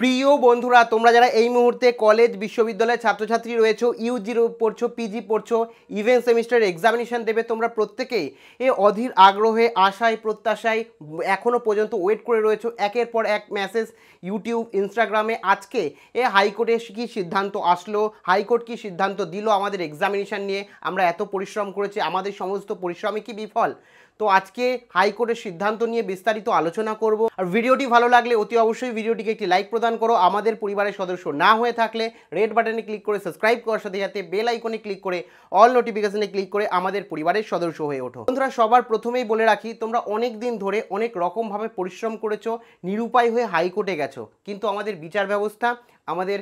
প্রিয় বন্ধুরা তোমরা যারা এই মুহূর্তে কলেজ বিশ্ববিদ্যালয়ের ছাত্রছাত্রী রয়েছো ইউজি পড়ছো পিজি পড়ছো ইভেন্ট সেমিস্টার এক্সামিনেশান দেবে তোমরা প্রত্যেকেই এ অধীর আগ্রহে আশায় প্রত্যাশায় এখনও পর্যন্ত ওয়েট করে রয়েছো একের পর এক মেসেজ ইউটিউব ইনস্টাগ্রামে আজকে এ হাইকোর্টের কী সিদ্ধান্ত আসলো হাইকোর্ট কী সিদ্ধান্ত দিল আমাদের এক্সামিনেশান নিয়ে আমরা এত পরিশ্রম করেছি আমাদের সমস্ত পরিশ্রমে কি বিফল তো আজকে হাইকোর্টের সিদ্ধান্ত নিয়ে বিস্তারিত আলোচনা করব আর ভিডিওটি ভালো লাগলে অতি অবশ্যই ভিডিওটিকে একটি লাইক প্রদান করো আমাদের পরিবারের সদস্য না হয়ে থাকলে রেড বাটনে ক্লিক করে সাবস্ক্রাইব করার সাথে সাথে বেল আইকনে ক্লিক করে অল নোটিফিকেশনে ক্লিক করে আমাদের পরিবারের সদস্য হয়ে ওঠো বন্ধুরা সবার প্রথমেই বলে রাখি তোমরা অনেক দিন ধরে অনেক রকমভাবে পরিশ্রম করেছো নিরুপায় হয়ে হাইকোর্টে গেছো কিন্তু আমাদের বিচার ব্যবস্থা আমাদের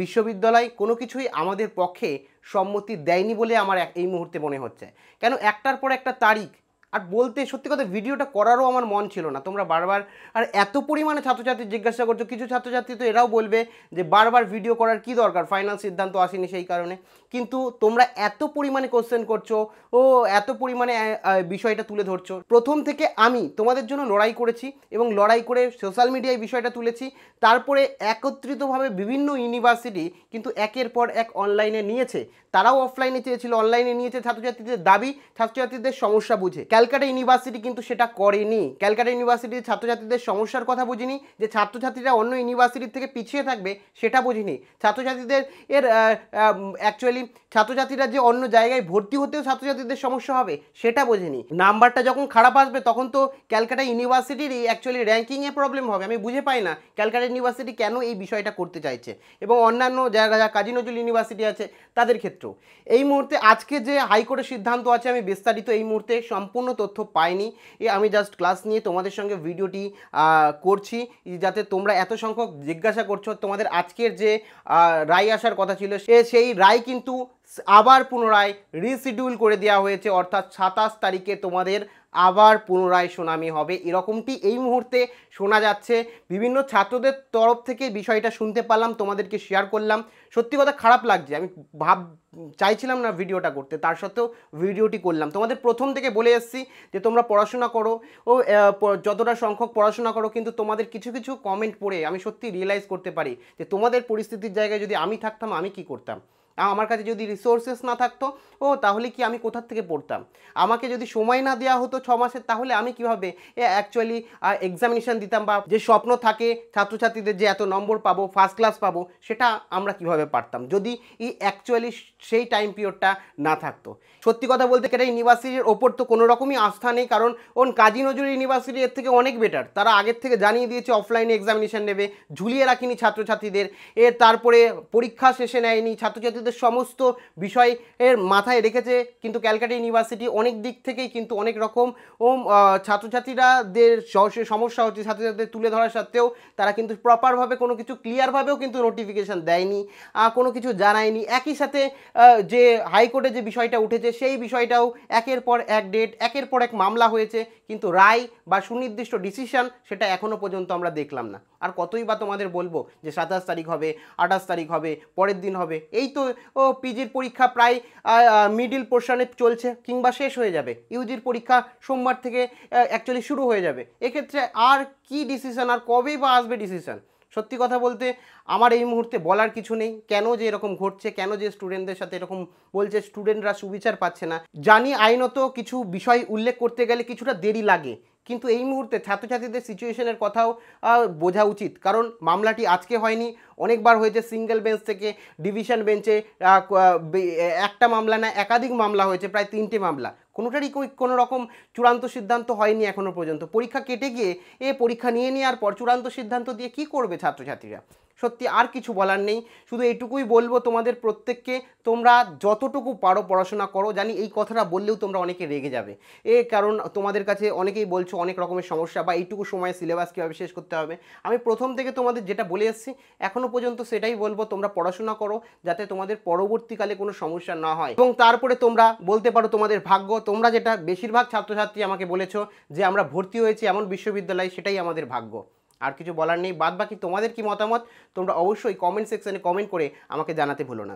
বিশ্ববিদ্যালয় কোনো কিছুই আমাদের পক্ষে সম্মতি দেয়নি বলে আমার এই মুহূর্তে মনে হচ্ছে কেন একটার পর একটা তারিখ আর বলতে সত্যি কথা ভিডিওটা করারও আমার মন ছিল না তোমরা বারবার আর এত পরিমাণে ছাত্রছাত্রী জিজ্ঞাসা করছো কিছু ছাত্রছাত্রী তো এরাও বলবে যে বারবার ভিডিও করার কি দরকার ফাইনাল সিদ্ধান্ত আসেনি সেই কারণে কিন্তু তোমরা এত পরিমাণে কোশ্চেন করছো ও এত পরিমাণে বিষয়টা তুলে ধরছো প্রথম থেকে আমি তোমাদের জন্য লড়াই করেছি এবং লড়াই করে সোশ্যাল মিডিয়ায় বিষয়টা তুলেছি তারপরে একত্রিতভাবে বিভিন্ন ইউনিভার্সিটি কিন্তু একের পর এক অনলাইনে নিয়েছে তারাও অফলাইনে চেয়েছিল অনলাইনে নিয়েছে ছাত্রছাত্রীদের দাবি ছাত্রছাত্রীদের সমস্যা বুঝে ক্যালকাটা ইউনিভার্সিটি কিন্তু সেটা করেনি ক্যালকাটা ইউনিভার্সিটির ছাত্রছাত্রীদের সমস্যার কথা বুঝিনি যে ছাত্রছাত্রীরা অন্য ইউনিভার্সিটির থেকে পিছিয়ে থাকবে সেটা বুঝিনি ছাত্রছাত্রীদের এর অ্যাকচুয়ালি ছাত্রছাত্রীরা যে অন্য জায়গায় ভর্তি হতেও ছাত্রছাত্রীদের সমস্যা হবে সেটা বোঝেনি নাম্বারটা যখন খারাপ আসবে তখন তো ক্যালকাটা ইউনিভার্সিটির অ্যাকচুয়ালি র্যাঙ্কিংয়ে প্রবলেম হবে আমি বুঝে পাই না ক্যালকাটা ইউনিভার্সিটি কেন এই বিষয়টা করতে চাইছে এবং অন্যান্য যারা যা কাজী নজরুল ইউনিভার্সিটি আছে তাদের ক্ষেত্রেও এই মুহূর্তে আজকে যে হাইকোর্টের সিদ্ধান্ত আছে আমি বিস্তারিত এই মুহূর্তে সম্পূর্ণ সম্পূর্ণ তথ্য পাইনি এ আমি জাস্ট ক্লাস নিয়ে তোমাদের সঙ্গে ভিডিওটি করছি যাতে তোমরা এত সংখ্যক জিজ্ঞাসা করছো তোমাদের আজকের যে রায় আসার কথা ছিল সে সেই রায় কিন্তু আবার পুনরায় রিশিডিউল করে দেওয়া হয়েছে অর্থাৎ সাতাশ তারিখে তোমাদের আবার পুনরায় সুনামি হবে এরকমটি এই মুহূর্তে শোনা যাচ্ছে বিভিন্ন ছাত্রদের তরফ থেকে বিষয়টা শুনতে পারলাম তোমাদেরকে শেয়ার করলাম সত্যি কথা খারাপ লাগছে আমি ভাব চাইছিলাম না ভিডিওটা করতে তার সত্ত্বেও ভিডিওটি করলাম তোমাদের প্রথম থেকে বলে এসেছি যে তোমরা পড়াশোনা করো ও যতটা সংখ্যক পড়াশোনা করো কিন্তু তোমাদের কিছু কিছু কমেন্ট পড়ে আমি সত্যি রিয়েলাইজ করতে পারি যে তোমাদের পরিস্থিতির জায়গায় যদি আমি থাকতাম আমি কি করতাম আমার কাছে যদি রিসোর্সেস না থাকতো ও তাহলে কি আমি কোথার থেকে পড়তাম আমাকে যদি সময় না দেওয়া হতো ছ মাসের তাহলে আমি কিভাবে অ্যাকচুয়ালি এক্সামিনেশান দিতাম বা যে স্বপ্ন থাকে ছাত্রছাত্রীদের যে এত নম্বর পাবো ফার্স্ট ক্লাস পাবো সেটা আমরা কিভাবে পারতাম যদি এই অ্যাকচুয়ালি সেই টাইম পিরিয়ডটা না থাকতো সত্যি কথা বলতে গেলে ইউনিভার্সিটির ওপর তো কোনো রকমই আস্থা নেই কারণ ওন কাজী নজরুল ইউনিভার্সিটি এর থেকে অনেক বেটার তারা আগের থেকে জানিয়ে দিয়েছে অফলাইনে এক্সামিনেশান নেবে ঝুলিয়ে রাখিনি ছাত্রছাত্রীদের এ তারপরে পরীক্ষা শেষে নেয়নি ছাত্রছাত্রীদের ছাত্রছাত্রীদের সমস্ত বিষয়ের মাথায় রেখেছে কিন্তু ক্যালকাটা ইউনিভার্সিটি অনেক দিক থেকেই কিন্তু অনেক রকম ছাত্রছাত্রীরাদের সমস্যা হচ্ছে ছাত্রছাত্রীদের তুলে ধরার সত্ত্বেও তারা কিন্তু প্রপারভাবে কোনো কিছু ক্লিয়ারভাবেও কিন্তু নোটিফিকেশান দেয়নি কোনো কিছু জানায়নি একই সাথে যে হাইকোর্টে যে বিষয়টা উঠেছে সেই বিষয়টাও একের পর এক ডেট একের পর এক মামলা হয়েছে কিন্তু রায় বা সুনির্দিষ্ট ডিসিশান সেটা এখনও পর্যন্ত আমরা দেখলাম না আর কতই বা তোমাদের বলবো যে সাতাশ তারিখ হবে আঠাশ তারিখ হবে পরের দিন হবে এই তো ও পিজির পরীক্ষা প্রায় মিডিল পোর্শনে চলছে কিংবা শেষ হয়ে যাবে ইউজির পরীক্ষা সোমবার থেকে অ্যাকচুয়ালি শুরু হয়ে যাবে এক্ষেত্রে আর কি ডিসিশন আর কবে বা আসবে ডিসিশন সত্যি কথা বলতে আমার এই মুহূর্তে বলার কিছু নেই কেন যে এরকম ঘটছে কেন যে স্টুডেন্টদের সাথে এরকম বলছে স্টুডেন্টরা সুবিচার পাচ্ছে না জানি আইনত কিছু বিষয় উল্লেখ করতে গেলে কিছুটা দেরি লাগে কিন্তু এই মুহূর্তে ছাত্রছাত্রীদের সিচুয়েশনের কথাও বোঝা উচিত কারণ মামলাটি আজকে হয়নি অনেকবার হয়েছে সিঙ্গেল বেঞ্চ থেকে ডিভিশন বেঞ্চে একটা মামলা না একাধিক মামলা হয়েছে প্রায় তিনটে মামলা কোনোটারই কোনো রকম চূড়ান্ত সিদ্ধান্ত হয়নি এখনও পর্যন্ত পরীক্ষা কেটে গিয়ে এ পরীক্ষা নিয়ে নেওয়ার পর চূড়ান্ত সিদ্ধান্ত দিয়ে কি করবে ছাত্রছাত্রীরা সত্যি আর কিছু বলার নেই শুধু এটুকুই বলবো তোমাদের প্রত্যেককে তোমরা যতটুকু পারো পড়াশোনা করো জানি এই কথাটা বললেও তোমরা অনেকে রেগে যাবে এ কারণ তোমাদের কাছে অনেকেই বলছো অনেক রকমের সমস্যা বা এইটুকু সময়ে সিলেবাস কীভাবে শেষ করতে হবে আমি প্রথম থেকে তোমাদের যেটা বলে এসেছি এখনও পর্যন্ত সেটাই বলবো তোমরা পড়াশোনা করো যাতে তোমাদের পরবর্তীকালে কোনো সমস্যা না হয় এবং তারপরে তোমরা বলতে পারো তোমাদের ভাগ্য তোমরা যেটা বেশিরভাগ ছাত্রছাত্রী আমাকে বলেছো যে আমরা ভর্তি হয়েছি এমন বিশ্ববিদ্যালয় সেটাই আমাদের ভাগ্য আর কিছু বলার নেই বাদ বাকি তোমাদের কি মতামত তোমরা অবশ্যই কমেন্ট সেকশানে কমেন্ট করে আমাকে জানাতে ভুলো না